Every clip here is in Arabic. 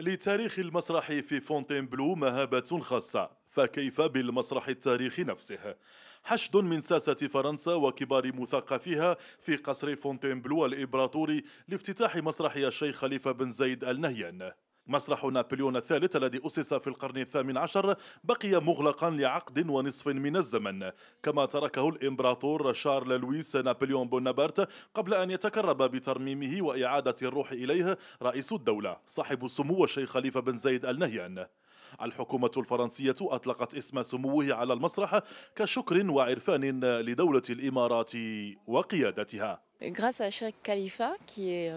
لتاريخ المسرح في فونتين بلو مهابة خاصة فكيف بالمسرح التاريخي نفسه حشد من ساسة فرنسا وكبار مثقفيها في قصر فونتين بلو الإمبراطوري لافتتاح مسرح الشيخ خليفة بن زيد النهيان مسرح نابليون الثالث الذي أسس في القرن الثامن عشر بقي مغلقا لعقد ونصف من الزمن كما تركه الإمبراطور شارل لويس نابليون بونابرت قبل أن يتكرب بترميمه وإعادة الروح إليه رئيس الدولة صاحب سمو الشيخ خليفة بن زيد النهيان الحكومة الفرنسية أطلقت اسم سموه على المسرح كشكر وعرفان لدولة الإمارات وقيادتها Grâce à Sheikh Khalifa, qui est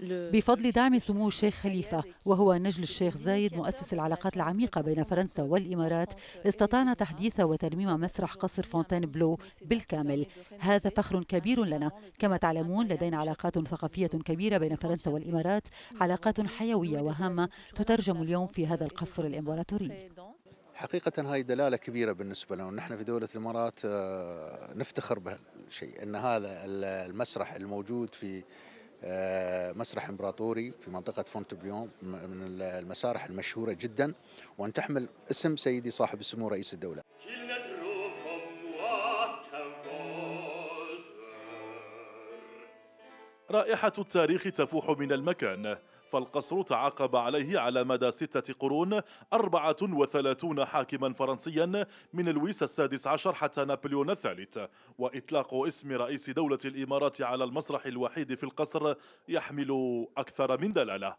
بفضل دعم سمو الشيخ خليفة وهو نجل الشيخ زايد مؤسس العلاقات العميقة بين فرنسا والإمارات استطعنا تحديث وترميم مسرح قصر فونتين بلو بالكامل هذا فخر كبير لنا كما تعلمون لدينا علاقات ثقافية كبيرة بين فرنسا والإمارات علاقات حيوية وهامة تترجم اليوم في هذا القصر الإمبراطوري حقيقة هاي دلالة كبيرة بالنسبة لنا ونحن في دولة الإمارات آه، نفتخر بهالشيء أن هذا المسرح الموجود في آه، مسرح امبراطوري في منطقة فونتبيون من المسارح المشهورة جدا وأن تحمل اسم سيدي صاحب السمو رئيس الدولة رائحة التاريخ تفوح من المكان فالقصر تعاقب عليه على مدى ستة قرون 34 حاكما فرنسيا من لويس السادس عشر حتى نابليون الثالث وإطلاق اسم رئيس دولة الإمارات على المسرح الوحيد في القصر يحمل أكثر من دلالة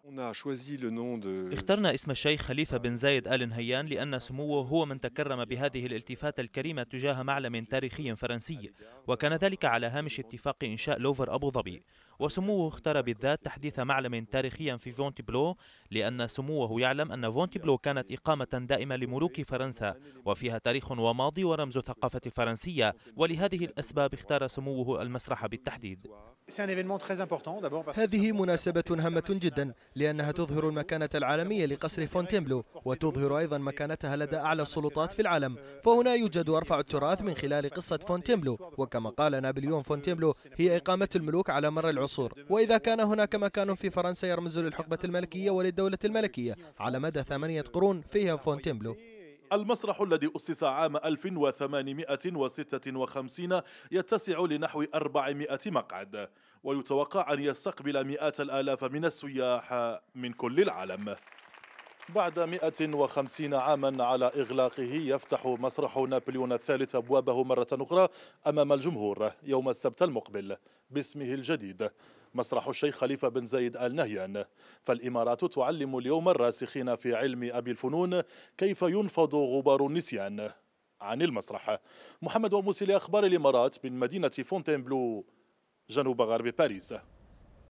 اخترنا اسم الشيخ خليفة بن زايد آل نهيان لأن سموه هو من تكرم بهذه الالتفاتة الكريمة تجاه معلم تاريخي فرنسي وكان ذلك على هامش اتفاق إنشاء لوفر أبو ظبي وسموه اختار بالذات تحديث معلم تاريخي في فونتي بلو لأن سموه يعلم أن فونتي بلو كانت إقامة دائمة لملوك فرنسا وفيها تاريخ وماضي ورمز الثقافة الفرنسية ولهذه الأسباب اختار سموه المسرح بالتحديد هذه مناسبة هامة جدا لأنها تظهر المكانة العالمية لقصر فونتينبلو وتظهر أيضا مكانتها لدى أعلى السلطات في العالم فهنا يوجد أرفع التراث من خلال قصة فونتينبلو وكما قال نابليون فونتينبلو هي إقامة الملوك على مر العصور وإذا كان هناك مكان في فرنسا يرمز للحقبة الملكية وللدولة الملكية على مدى ثمانية قرون فيها فونتينبلو المسرح الذي أسس عام 1856 يتسع لنحو 400 مقعد ويتوقع أن يستقبل مئات الآلاف من السياح من كل العالم بعد 150 عاما على إغلاقه يفتح مسرح نابليون الثالث أبوابه مرة أخرى أمام الجمهور يوم السبت المقبل باسمه الجديد مسرح الشيخ خليفة بن زايد آل نهيان فالإمارات تعلم اليوم الراسخين في علم أبي الفنون كيف ينفض غبار النسيان عن المسرح محمد وموسي لأخبار الإمارات من مدينة فونتينبلو جنوب غرب باريس